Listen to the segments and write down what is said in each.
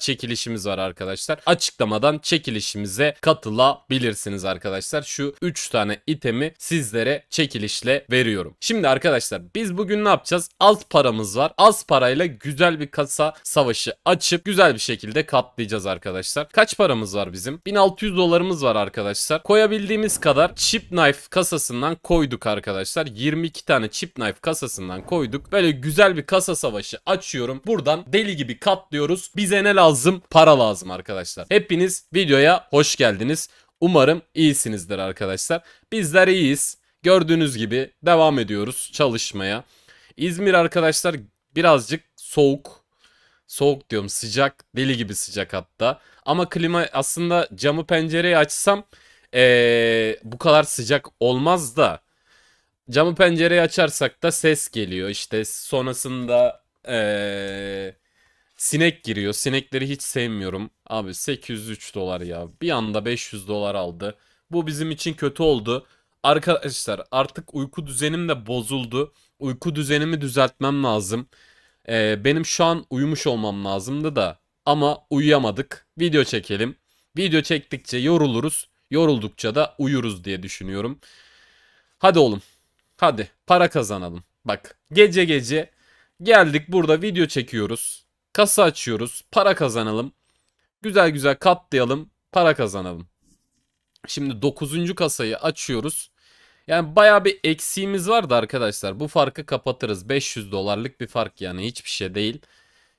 çekilişimiz var arkadaşlar. Açıklamadan çekilişimize katılabilirsiniz arkadaşlar. Şu 3 tane itemi sizlere çekilişle veriyorum. Şimdi arkadaşlar biz bugün ne yapacağız? Az paramız var. Az parayla güzel bir kasa savaşı açıp güzel bir şekilde katlayacağız arkadaşlar. Kaç paramız var bizim? 1600 dolarımız var arkadaşlar. Koyabildiğimiz kadar chip knife kasasından koyduk arkadaşlar. 22 tane chip knife kasasından koyduk. Böyle güzel bir kasa savaşı açıyorum. Buradan deli gibi katlıyoruz. Bize ne lazım? lazım? Para lazım arkadaşlar. Hepiniz videoya hoş geldiniz. Umarım iyisinizdir arkadaşlar. Bizler iyiyiz. Gördüğünüz gibi devam ediyoruz çalışmaya. İzmir arkadaşlar birazcık soğuk. Soğuk diyorum sıcak deli gibi sıcak hatta. Ama klima aslında camı pencereyi açsam ee, bu kadar sıcak olmaz da camı pencereyi açarsak da ses geliyor. İşte sonrasında ee, Sinek giriyor. Sinekleri hiç sevmiyorum. Abi 803 dolar ya. Bir anda 500 dolar aldı. Bu bizim için kötü oldu. Arkadaşlar artık uyku düzenim de bozuldu. Uyku düzenimi düzeltmem lazım. Ee, benim şu an uyumuş olmam lazımdı da. Ama uyuyamadık. Video çekelim. Video çektikçe yoruluruz. Yoruldukça da uyuruz diye düşünüyorum. Hadi oğlum. Hadi para kazanalım. Bak gece gece geldik burada video çekiyoruz. Kasa açıyoruz. Para kazanalım. Güzel güzel katlayalım. Para kazanalım. Şimdi 9. kasayı açıyoruz. Yani baya bir eksiğimiz vardı arkadaşlar. Bu farkı kapatırız. 500 dolarlık bir fark yani hiçbir şey değil.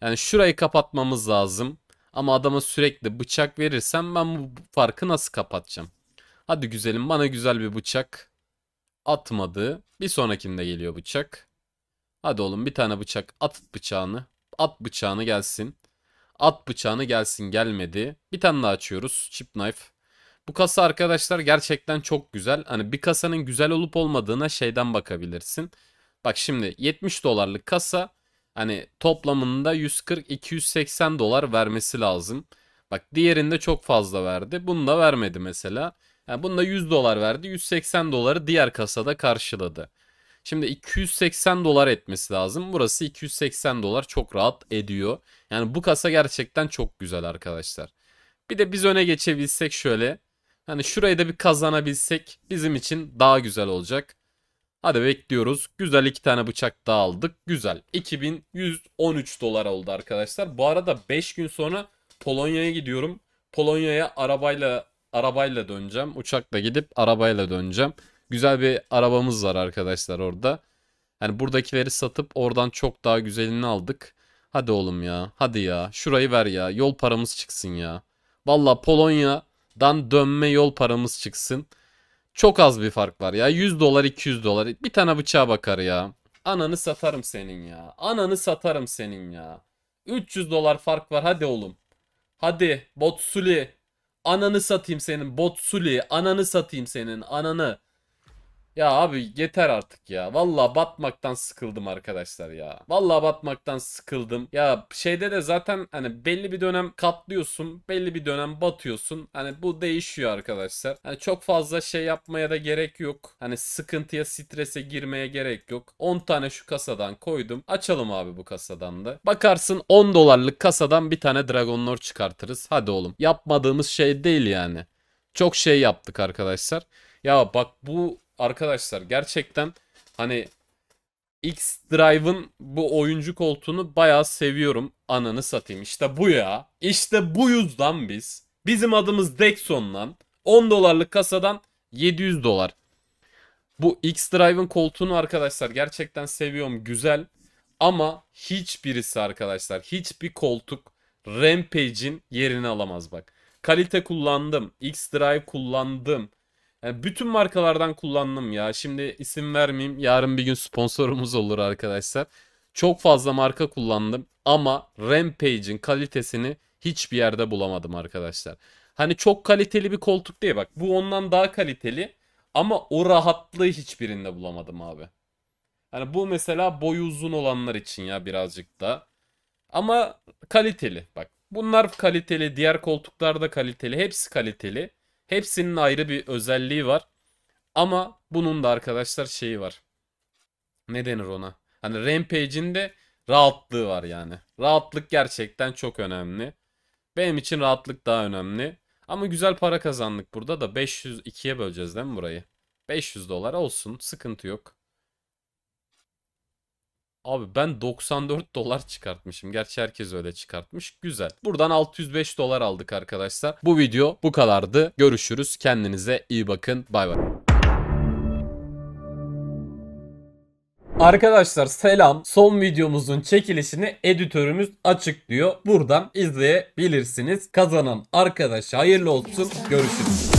Yani şurayı kapatmamız lazım. Ama adama sürekli bıçak verirsem ben bu farkı nasıl kapatacağım? Hadi güzelim bana güzel bir bıçak. Atmadı. Bir sonrakinde geliyor bıçak. Hadi oğlum bir tane bıçak at bıçağını. At bıçağını gelsin. At bıçağını gelsin gelmedi. Bir tane daha açıyoruz. Chip Knife. Bu kasa arkadaşlar gerçekten çok güzel. Hani bir kasanın güzel olup olmadığına şeyden bakabilirsin. Bak şimdi 70 dolarlık kasa hani toplamında 140-280 dolar vermesi lazım. Bak diğerinde çok fazla verdi. Bunu da vermedi mesela. Yani bunda 100 dolar verdi. 180 doları diğer kasada karşıladı. Şimdi 280 dolar etmesi lazım. Burası 280 dolar çok rahat ediyor. Yani bu kasa gerçekten çok güzel arkadaşlar. Bir de biz öne geçebilsek şöyle. Hani şurayı da bir kazanabilsek bizim için daha güzel olacak. Hadi bekliyoruz. Güzel iki tane bıçak daha aldık. Güzel. 2113 dolar oldu arkadaşlar. Bu arada 5 gün sonra Polonya'ya gidiyorum. Polonya'ya arabayla arabayla döneceğim. Uçakla gidip arabayla döneceğim güzel bir arabamız var arkadaşlar orada. Hani buradakileri satıp oradan çok daha güzelini aldık. Hadi oğlum ya. Hadi ya. Şurayı ver ya. Yol paramız çıksın ya. Valla Polonya'dan dönme yol paramız çıksın. Çok az bir fark var ya. 100 dolar 200 dolar. Bir tane bıçağa bakar ya. Ananı satarım senin ya. Ananı satarım senin ya. 300 dolar fark var hadi oğlum. Hadi Botsuli. Ananı satayım senin Botsuli. Ananı satayım senin ananı. Ya abi yeter artık ya. Valla batmaktan sıkıldım arkadaşlar ya. Valla batmaktan sıkıldım. Ya şeyde de zaten hani belli bir dönem katlıyorsun. Belli bir dönem batıyorsun. Hani bu değişiyor arkadaşlar. Hani çok fazla şey yapmaya da gerek yok. Hani sıkıntıya, strese girmeye gerek yok. 10 tane şu kasadan koydum. Açalım abi bu kasadan da. Bakarsın 10 dolarlık kasadan bir tane Dragon Lord çıkartırız. Hadi oğlum. Yapmadığımız şey değil yani. Çok şey yaptık arkadaşlar. Ya bak bu arkadaşlar gerçekten hani X Drive'ın bu oyuncu koltuğunu bayağı seviyorum. Ananı satayım. İşte bu ya. İşte bu yüzden biz. Bizim adımız Dexon'dan 10 dolarlık kasadan 700 dolar. Bu X Drive'ın koltuğunu arkadaşlar gerçekten seviyorum. Güzel. Ama hiçbirisi arkadaşlar hiçbir koltuk Rampage'in yerini alamaz bak. Kalite kullandım. X Drive kullandım. Yani e, bütün markalardan kullandım ya. Şimdi isim vermeyeyim. Yarın bir gün sponsorumuz olur arkadaşlar. Çok fazla marka kullandım ama Rampage'in kalitesini hiçbir yerde bulamadım arkadaşlar. Hani çok kaliteli bir koltuk diye bak. Bu ondan daha kaliteli ama o rahatlığı hiçbirinde bulamadım abi. Hani bu mesela boyu uzun olanlar için ya birazcık da. Ama kaliteli bak. Bunlar kaliteli, diğer koltuklar da kaliteli, hepsi kaliteli. Hepsinin ayrı bir özelliği var. Ama bunun da arkadaşlar şeyi var. Ne denir ona? Hani Rampage'in de rahatlığı var yani. Rahatlık gerçekten çok önemli. Benim için rahatlık daha önemli. Ama güzel para kazandık burada da 500 ikiye böleceğiz değil mi burayı? 500 dolar olsun sıkıntı yok. Abi ben 94 dolar çıkartmışım. Gerçi herkes öyle çıkartmış. Güzel. Buradan 605 dolar aldık arkadaşlar. Bu video bu kadardı. Görüşürüz. Kendinize iyi bakın. Bay bay. Arkadaşlar selam. Son videomuzun çekilişini editörümüz açıklıyor. Buradan izleyebilirsiniz. Kazanan arkadaş hayırlı olsun. Görüşürüz.